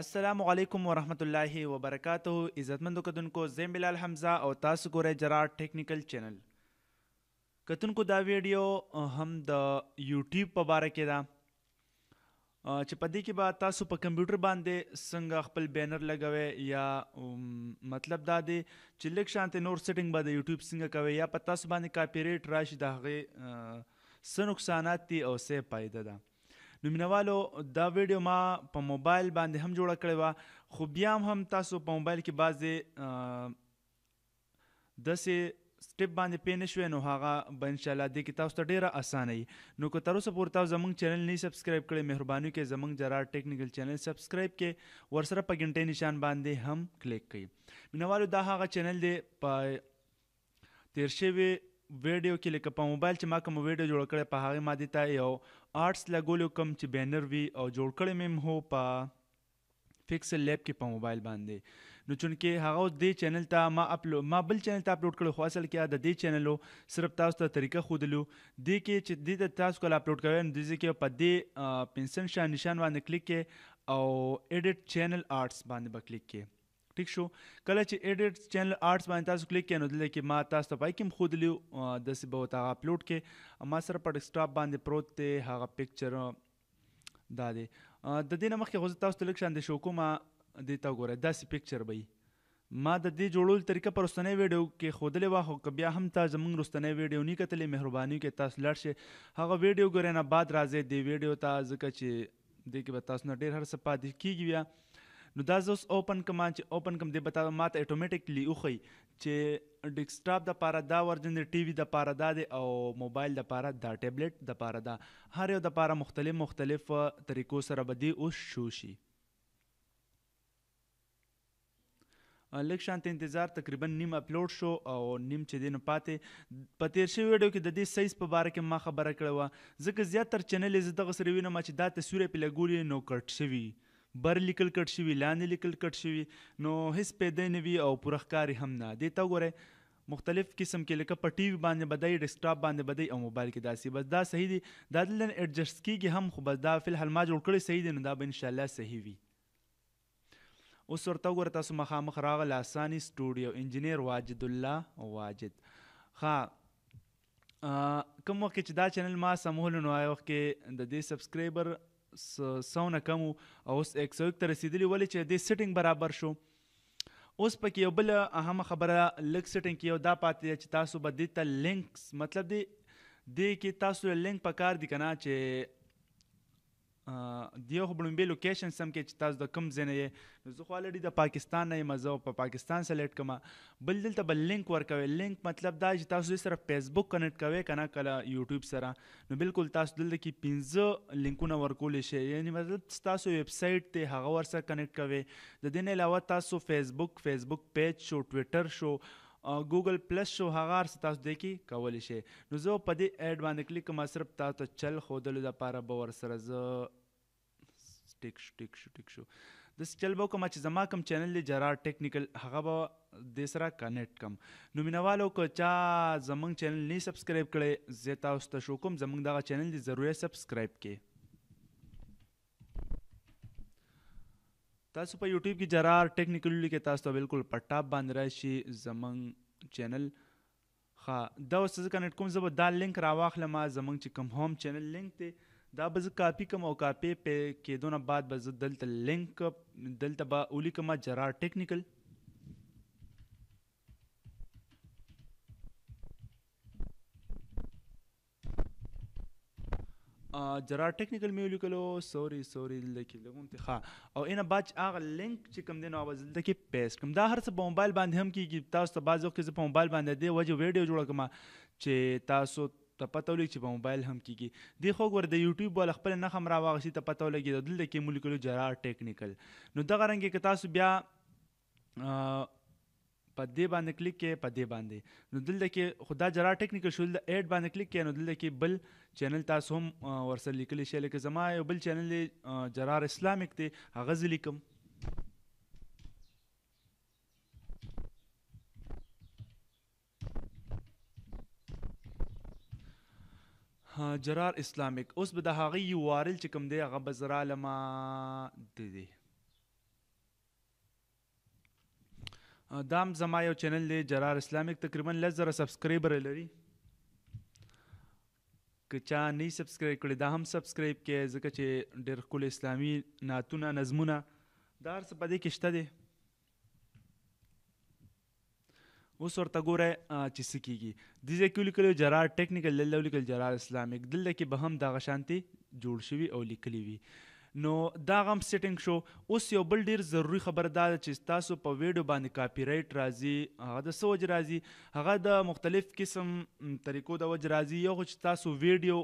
السلام علیکم ورحمۃ اللہ وبرکاتہ عزت مند کتونکو زیم بلال حمزه او تاسو ګورئ جرار ټیکنیکل چینل کتونکو دا ویډیو هم د یوټیوب په اړه کې دا چې په دې کې به تاسو په کمپیوټر باندې څنګه خپل بینر لګوي یا مطلب دا دی چې لیک شانته نور سیټینګ باندې یوټیوب څنګه کوي یا په تاسو باندې کاپی رائټ راشي دا هغه څه نقصانات دي او څه پایده ده نو مینوالو دا ویډیو ما په موبایل باندې هم جوړه کړې وه خو بیا هم تاسو په موبایل کې بعضې داسې سټپ باندې پې نه شوې نو هغه به انشاءالله دې کې تاسو ته ډېره اسانه وي نو که تر اوسه پورې تاسو زموږ چینل نه سبسکرایب کړی مهرباني کې زموږ جرار ټیکنیکل چینل سبسکرایب کې ورسره په ګنټې نشان باندې هم کلیک کړئ مینوالو دا هغه چینل دی په تیر شوي ویډیو کې لکه په موبایل چې ما کوم ویډیو جوړ کړی په هغه ماده ته یو آرټس لګول کوم چې بینر وی او جوړ کړی مم هو په فکسل لیب کې په موبایل باندې نو چونکه هغه دې چینل ته ما اپلو ما بل چینل ته اپلوډ کړو خو اصل کې د دې چینلو صرف تاسو ته طریقه خودلو دې کې چې دې ته تاسو کول اپلوډ کوئ نو دې کې په دې پنسل شان نشان باندې کلیک کې او ایډیټ چینل آرټس باندې به کلیک کې ټیک شو کله چې ایډیټ چینل آرټس باندې تاسو کلیک کینو دلته کې ما تاسو ته پای کوم خود لیو د سی بوت هغه اپلوډ کې ما سره په ډیسکټاپ باندې پروت دی هغه پکچر دا دی د دې نه مخکې غوښتل تاسو ته لیک شاندې شو کومه دې تا ګوره دا سی پکچر به ما د دې جوړول طریقه پر رستنې ویډیو کې خودلې وا خو بیا هم تا زمونږ رستنې ویډیو نه کتلې مهرباني کې تاسو لړ شي هغه ویډیو ګورئ نه بعد راځي دی ویډیو تا ځکه چې دې کې به تاسو نه ډېر هر څه پاتې کیږي بیا نو دا زه اوس اوپن کوم چې اوپن کوم دی به ماته اتوماتیکلی وخی چې ډیسکټاپ د پاره دا ورجن دی ټي وي د پاره دا دی او موبایل د پاره دا ټیبلټ د پاره دا هر یو د پاره مختلف مختلف طریقو سره به دی اوس شو شي لږ شانت انتظار تقریبا نیم اپلوډ شو او نیم چې دین پاتې په تیر شوی ویډیو کې د دې سایز په باره کې ما خبره کړې و ځکه زیاتره چینل یې زه دغه سره وینم چې دا تصویر په لګولې نو کټ شوی بر لیکل کټ شوی لاندې لیکل کټ شوی نو هیڅ پیدا نه وی او پرخکاری هم نه دی تا ګوره مختلف قسم کې لکه په ټي وي باندې بدای ډیسکټاپ باندې بدای او موبایل کې داسي بس دا صحیح دی دا دلن ایڈجسٹ کیږي هم خو بس دا فل حل ما جوړ کړی صحیح دی نو دا به ان شاء الله صحیح وي اوس ورته وګوره تاسو مخامخ راغله اساني سټوډیو انجنیر واجد الله واجد ها کوم وخت چې دا چینل ما سمول نو آی وخت کې د دې سبسکرایبر سونه کم او اوس 101 ته رسیدلی ولې چې د سیټینګ برابر شو اوس پکې یو بل اهم خبره لک سیټینګ کې یو دا پاتې چې تاسو به د لینکس مطلب دی د کې تاسو لینک پکار دی کنه چې دی خو بلومبي لوکیشن سم کې چې تاسو د کم ځای نه یې زه خو الریډي د پاکستان نه یم زه په پاکستان سلیکټ کما بل دلته بل لینک ورکوي لینک مطلب دا چې تاسو سره فیسبوک کنیکټ کوي کنه کله یوټیوب سره نو بالکل تاسو دلته کې 15 لینکونه ورکول شي یعنی مطلب تاسو ویب سټ ته هغه ورسره کنیکټ کوي د دې نه علاوه تاسو فیسبوک فیسبوک پیج شو ټوئیټر شو ګوګل پلس شو هغه څه تاسو د کی کول شي نو زه په دې اډ باندې کلیک کوم صرف تاسو ته چل خودلو لپاره به ور سره زه ټیک شو ټیک شو ټیک شو د چل به کوم چې زما کوم چینل دی جرار ټیکنیکل هغه به د سره کنیکټ کم نو مینوالو کو چا زمنګ چینل نه سبسکرایب کړي زه تاسو ته شو کوم زمنګ دغه چینل دی ضروري سبسکرایب کړئ تاسو په یوټیوب کې جرار ټیکنیکلی کې تاسو ته بالکل په ټاپ باندې راشي زمنګ چینل ها دا اوس څه کنه کوم زبر دا لینک راواخلم زمنګ چې کوم هوم چینل لینک ته دا به زه کاپی کوم او کاپی په کېدونه بعد به زه دلته لینک دلته به اولی کومه جرار ټیکنیکل جرار ټیکنیکل میو لیکلو سوري سوري لکه لګون ته او انا باج اغه لینک چې کوم دین اواز دلته کې پیسټ کوم دا هر څه په موبایل باندې هم کیږي تاسو ته بعض وخت په موبایل باندې دی وجه ویډیو جوړ کما چې تاسو ته پته ولګي چې په موبایل هم کیږي دی خو ګور د یوټیوب ول خپل نه هم راوغشي ته پته ولګي دلته کې مولکولو جرار ټیکنیکل نو دغه رنګ کې تاسو بیا په دې باندې کلیک کې په دې باندې نو دلته کې خدا جرا ټیکنیکل شول د اډ باندې کلیک کې نو دلته کې بل چینل تاسو هم ورسره لیکلی شئ لکه زما یو بل چینل جرار اسلامیک دی هغه زه لیکم جرار اسلامیک اوس به د هغې یو وارل چې کوم دی هغه به زه رالمه د دی دام زما یو چینل دی جرار اسلامیک تقریبا لس زره سبسکرایبر لري که چا نه سبسکرایب کړي دا هم سبسکرایب کړي ځکه چې ډېر ښکلي اسلامي نعتونه نظمونه دا هر څه په دې کې شته دی اوس ورته ګوره چې څه کیږي دې ځای کې ولیکلي جرار ټیکنیکل دلته ولیکل جرار اسلامیک دلته کې به هم دغه شانتې جوړ شوي او لیکلي وي نو دا غم سیټینګ شو اوس یو بل ډیر ضروری خبره ده چې تاسو په ویډیو باندې کاپی رائټ راځي هغه د سوج راځي هغه د مختلف قسم طریقو د وج راځي یو چې تاسو ویډیو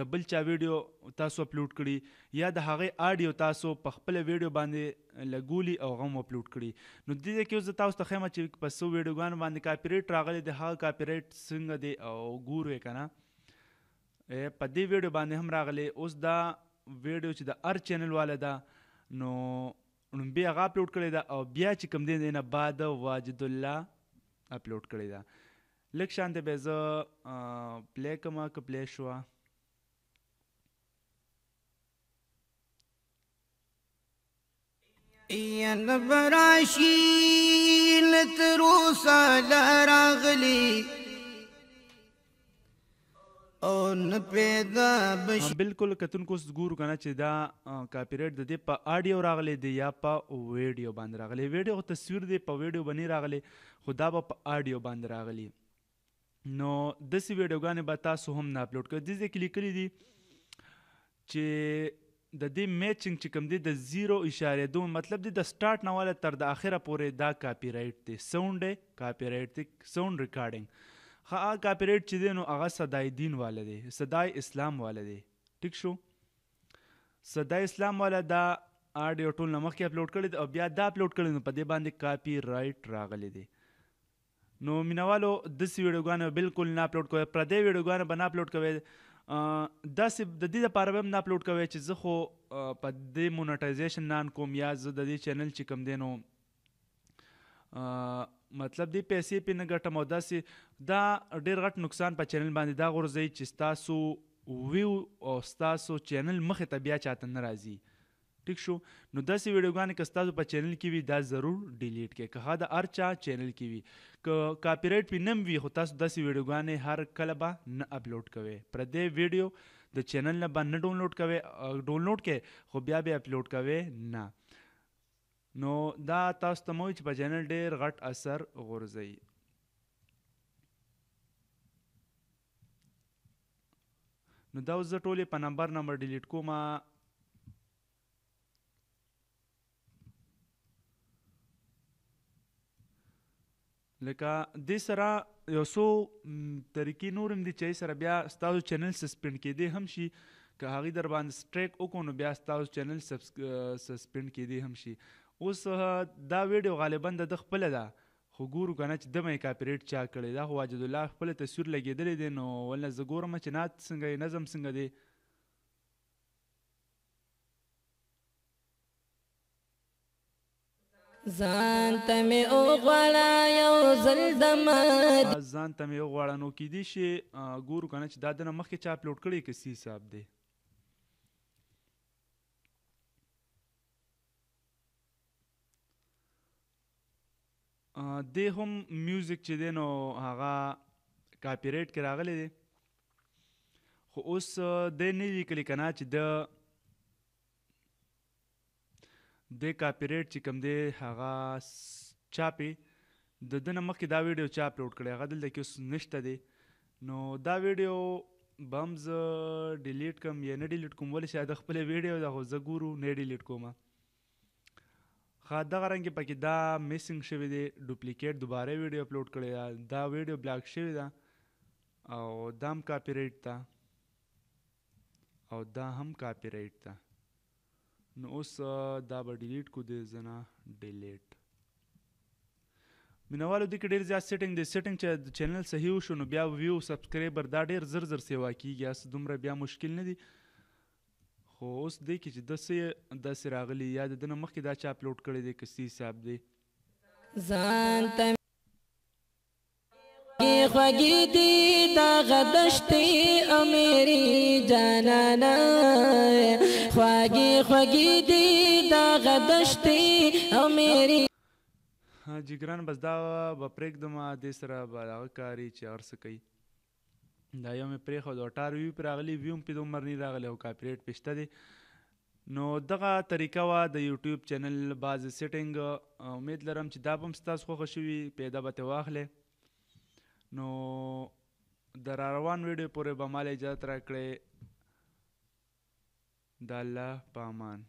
د بل چا ویډیو تاسو اپلوډ کړي یا د هغه آډیو تاسو په خپل ویډیو باندې لګولي او غو اپلوډ کړي نو د دې کې زه تاسو ته خیمه چې په سو ویډیوګان باندې کاپی رائټ راغلي د هغه کاپی رائټ څنګه دی او ګورو یې کنه په دې ویډیو باندې هم راغلي اوس دا ویډیو چې د ار چینل والا دا نو نو بیا هغه اپلوډ کړی دا او بیا چې کم دین نه بعد واجد الله اپلوډ کړی دا لکه شانته به زه پلی کما ک پلی شو این براشیل تروسا لراغلی او نه پیدا بش بالکل کتونکو ګورو کنه چې دا کاپیرایټ د دې په آډیو راغلي دی یا په ویډیو باندې راغلي ویډیو تصویر دی په ویډیو باندې راغلي خدا به په آډیو باندې راغلي نو د سی ویډیوګانې به تاسو هم نه اپلوډ کړئ د دې کلیک کړی دی چې د دې میچنګ چې کوم دی د 0.2 مطلب دی د سٹارټ نه والا تر د اخره پورې دا کاپیرایټ دی ساوند دی کاپیرایټ دی ساوند ریکارډینګ هغه کاپیریټ چې دی نو هغه صدای دین والا دی صدای اسلام والا دی ټیک شو صدای اسلام والا دا اډیو ټول نمخ کې اپلوډ کړی او بیا دا اپلوډ کړی نو په دې باندې کاپی رائټ راغلی دی نو مینوالو د سی ویډیوګانو بالکل نه اپلوډ کوی پر دې ویډیوګانو باندې اپلوډ کوی دا سی د دې لپاره هم نه اپلوډ کوی چې زه خو په دې مونټایزیشن نان کوم یا زه د دې چینل چې کم دینو مطلب دی پیسې په نه ګټم او داسې دا ډیر غټ نقصان په چینل باندې دا غورځي چې تاسو ویو او تاسو چینل مخه ته بیا چاته ناراضي ټیک شو نو داسې ویډیوګانې که ستاسو په چینل کې وي دا ضرور ډیلیټ کړئ که د هر چا چینل کې وي که کاپی رایټ پې نه وي خو تاسو داسې ویډیوګانې هر کله به نه اپلوډ کوئ پردی ویډیو د چینل نه به نه ډاونلوډ کوئ ډاونلوډ کړئ خو بیا بیا اپلوډ کوئ نه نو دا تاسو ته مو چې په جنرال ډیر غټ اثر غورځي نو دا زه ټولې په نمبر نمبر ډیلیټ کوم لکه د سره یو سو طریقې نورم دي چې سره بیا ستاسو چینل سسپند کېدی هم شي که هغه در باندې سټریک وکړو نو بیا ستاسو چینل سسپند کېدی هم شي اوس دا ویډیو غالبا د خپل ده خو ګورو کنه چې د مې کاپیریټ چا کړی دا خو واجد الله خپل تصویر لګیدل دي نو ول زه ګورم چې نات څنګه نظم څنګه دی ځان ته مې وغواړه یو ځل د ځان ته مې وغواړه نو کیدی شي ګورو کنه چې دا دنه مخکې چا اپلوډ کړی که سی صاحب دی د هم میوزیک چې دین او هغه کاپی رائټ کې راغلی دی خو اوس د نه لیکلی کنا چې د د کاپی رائټ چې کوم دی هغه چاپی د دنه مخکې دا ویډیو چا اپلوډ کړی هغه دلته کې اوس نشته دی نو دا ویډیو بمز ډیلیټ کوم یا نه ډیلیټ کوم ولې شاید خپل ویډیو د غوځ ګورو نه ډیلیټ کومه خا دغه رنګ پکې دا میسنګ شوی دی ډوپلیکیټ دوباره ویډیو اپلوډ کړی دا دا ویډیو بلاک شوی دا او دام کاپی رائټ تا او دا هم کاپی رائټ تا نو اوس دا به ډیلیټ کو دی زنا ډیلیټ مینوالو دې کې ډېر زیات سیټینګ دی سیټینګ چې د چینل صحیح وشو نو بیا ویو سبسکرایبر دا ډېر زر زر سیوا کیږي اس دومره بیا مشکل نه دی خو اوس دې کې چې د سې د سراغلی یا د نه مخکې دا چا اپلوډ کړی دی کسي حساب دی ځان ته خوږی دی دا غدشتي اميري جانانا خوږی خوږی دی دا غدشتي اميري جګران بس دا بپریک دما د سره بلاغه کاری چې ارس کوي دا یو مې پرېښود او ټار ویو پرې راغلی ویو هم پې دومره نه راغلی او کاپي رایټ پې شته دی نو دغه طریقه وه د یوټیوب چینل بعض سیټینګ امید لرم چې دا به هم ستاسو خوښه شوي پیدا به ترې واخلې نو د راروان ویډیو پورې به مال اجازت راکړې د الله په امان